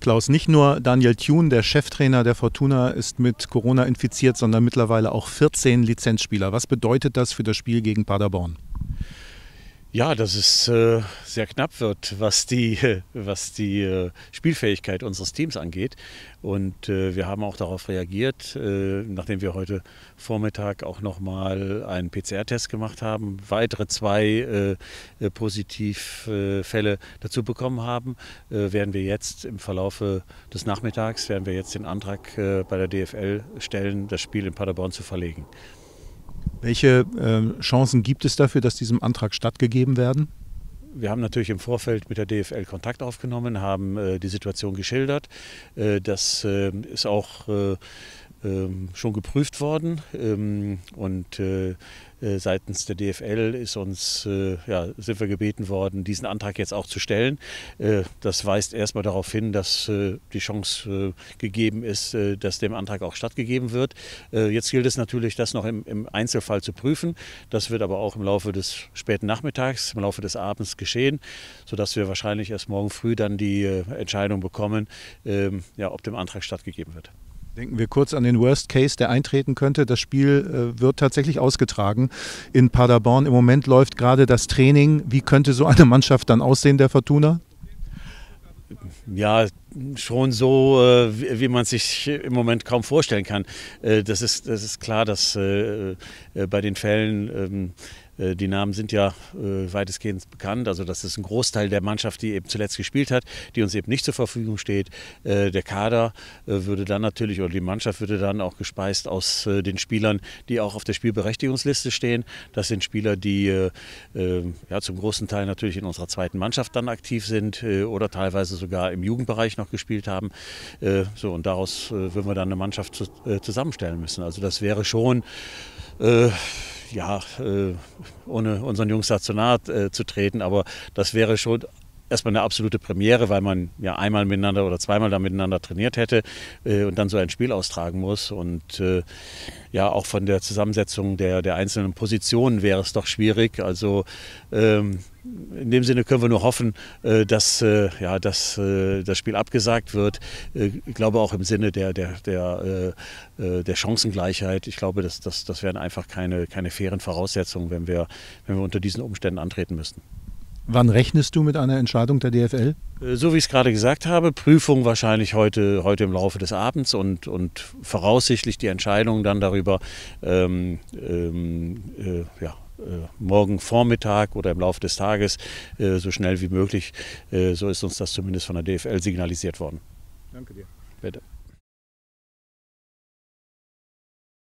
Klaus, nicht nur Daniel Thun, der Cheftrainer der Fortuna, ist mit Corona infiziert, sondern mittlerweile auch 14 Lizenzspieler. Was bedeutet das für das Spiel gegen Paderborn? Ja, dass es äh, sehr knapp wird, was die, was die äh, Spielfähigkeit unseres Teams angeht. Und äh, wir haben auch darauf reagiert, äh, nachdem wir heute Vormittag auch nochmal einen PCR-Test gemacht haben, weitere zwei äh, äh Positivfälle äh, dazu bekommen haben, werden wir jetzt im Verlaufe des Nachmittags, werden wir jetzt den Antrag bei der DFL stellen, das Spiel in Paderborn zu verlegen. Welche ähm, Chancen gibt es dafür, dass diesem Antrag stattgegeben werden? Wir haben natürlich im Vorfeld mit der DFL Kontakt aufgenommen, haben äh, die Situation geschildert. Äh, das äh, ist auch äh, ähm, schon geprüft worden ähm, und äh, äh seitens der DFL ist uns, äh, ja, sind wir gebeten worden, diesen Antrag jetzt auch zu stellen. Äh, das weist erstmal darauf hin, dass äh, die Chance äh, gegeben ist, dass dem Antrag auch stattgegeben wird. jetzt gilt es natürlich, das noch im, im, Einzelfall zu prüfen. Das wird aber auch im Laufe des späten Nachmittags, im Laufe des Abends geschehen, sodass wir wahrscheinlich erst morgen früh dann die Entscheidung bekommen, ähm, ja, ob dem Antrag stattgegeben wird. Denken wir kurz an den Worst Case, der eintreten könnte. Das Spiel äh, wird tatsächlich ausgetragen in Paderborn. Im Moment läuft gerade das Training. Wie könnte so eine Mannschaft dann aussehen, der Fortuna? Ja, schon so, äh, wie man sich im Moment kaum vorstellen kann. Äh, das, ist, das ist klar, dass äh, äh bei den Fällen ähm, äh, die Namen sind ja äh, weitestgehend bekannt. Also das ist ein Großteil der Mannschaft, die eben zuletzt gespielt hat, die uns eben nicht zur Verfügung steht. der Kader würde dann natürlich, oder die Mannschaft würde dann auch gespeist aus den Spielern, die auch auf der Spielberechtigungsliste stehen. Das sind Spieler, die ja, zum großen Teil natürlich in unserer zweiten Mannschaft dann aktiv sind oder teilweise sogar im Jugendbereich noch gespielt haben. Äh, so, und daraus äh, würden wir dann eine Mannschaft zu, äh, zusammenstellen müssen. Also das wäre schon ja, ohne unseren Jungs da zu nahe zu treten, aber das wäre schon erstmal eine absolute Premiere, weil man ja einmal miteinander oder zweimal da miteinander trainiert hätte äh, und dann so ein Spiel austragen muss. Und äh, ja, auch von der Zusammensetzung der, der einzelnen Positionen wäre es doch schwierig. Also ähm, in dem Sinne können wir nur hoffen, äh, dass, äh, ja, dass äh, das Spiel abgesagt wird. Äh, ich glaube auch im Sinne der, der, der, der Chancengleichheit. Ich glaube, das, das, das wären einfach keine, keine fairen Voraussetzungen, wenn wir, wenn wir unter diesen Umständen antreten müssten. Wann rechnest du mit einer Entscheidung der DFL? Äh, so wie ich es gerade gesagt habe, Prüfung wahrscheinlich heute, heute im Laufe des Abends und, und voraussichtlich die Entscheidung dann darüber, ähm, ähm, äh, ja, äh, morgen Vormittag oder im Laufe des Tages äh, so schnell wie möglich. so ist uns das zumindest von der DFL signalisiert worden. Danke dir. Bitte.